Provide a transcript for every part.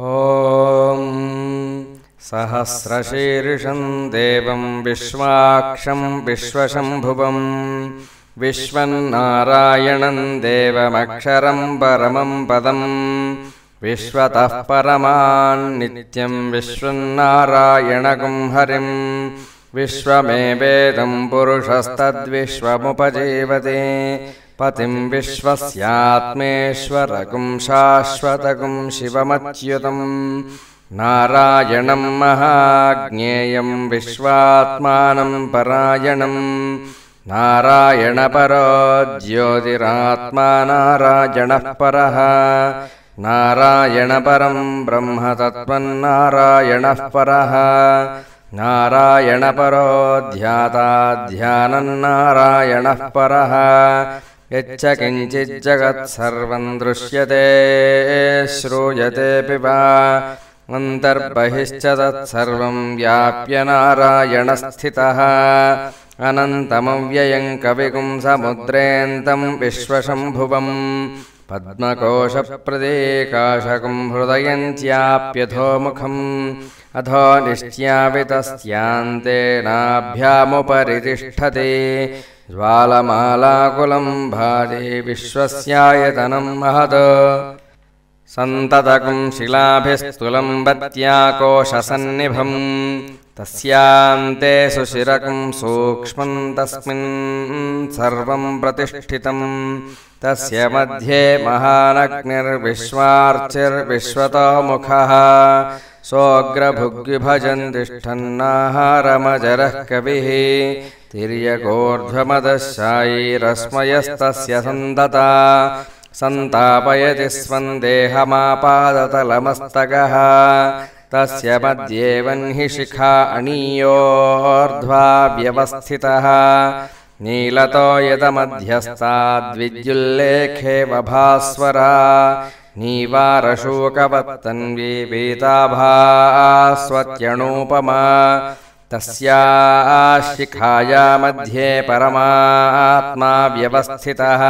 ॐ सहस्रशीर्षं देवं विश्वाक्षं विश्वशम्भुवम् विश्वन्नारायणं देवमक्षरं परमं पदम् विश्वतः परमान्नित्यं हरिं विश्वमेवेदं पुरुषस्तद्विश्वमुपजीवते पतिम् विश्वस्यात्मेश्वरगुं शाश्वतकुम् शिवमच्युतम् नारायणम् महाज्ञेयम् विश्वात्मानम् परायणम् नारायणपरो ज्योतिरात्मा नारायणः परः नारायणपरम् ब्रह्मतत्त्वन्नारायणः परः नारायणपरो नारायणः परः यच्च किञ्चिज्जगत् सर्वम् दृश्यते श्रूयतेऽपि वा अन्तर्बहिश्च तत्सर्वं व्याप्य नारायणस्थितः अनन्तमव्ययम् कविकुं विश्वशम्भुवम् पद्मकोशप्रदे काशकम् च्याप्यथोमुखम् अधो नित्यावितस्यान्तेनाभ्यामुपरितिष्ठति ज्वालमालाकुलम् भाजे विश्वस्यायतनम् महद् सन्ततकम् शिलाभिस्तुलम् बत्या कोशसन्निभम् तस्यान्ते सुशिरकम् सूक्ष्मम् तस्मिन् सर्वम् प्रतिष्ठितम् तस्य मध्ये महानग्निर्विश्वार्चिर्विश्वतोमुखः सोऽग्रभुग्विभजन् तिष्ठन्नाहारमजरः कविः तिर्यगोर्ध्वमदः सन्दता सन्तापयति स्वन्देहमापादतलमस्तकः तस्य मध्ये वह्नि शिखा अणीयोर्ध्वा व्यवस्थितः नीलतो यद नीवारशोकवत्तन्वीपीताभास्वत्यणोपमा तस्या शिखाया मध्ये परमात्मा व्यवस्थितः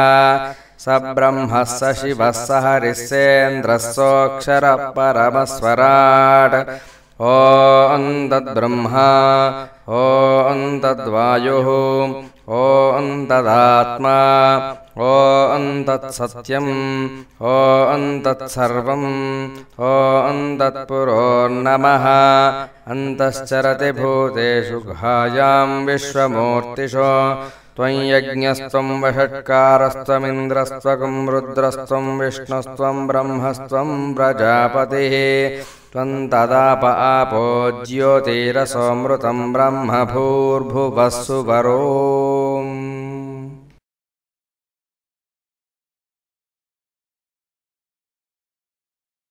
स ब्रह्मः स शिवः स हरिसेन्द्रः सोऽक्षरः ओ अं ओ अं ओ अंददात्मा ओ सत्यं हो ओ अन्तत् पुरो नमः अन्तश्चरति भूतेषु सुखायां विश्वमूर्तिषु त्वं यज्ञस्त्वं वषट्कारस्त्वमिन्द्रस्त्वकं रुद्रस्त्वं विष्णुस्त्वं ब्रह्मस्त्वं प्रजापतिः त्वं तदाप आपो ज्योतिरसोऽमृतं ब्रह्म भूर्भुवःसु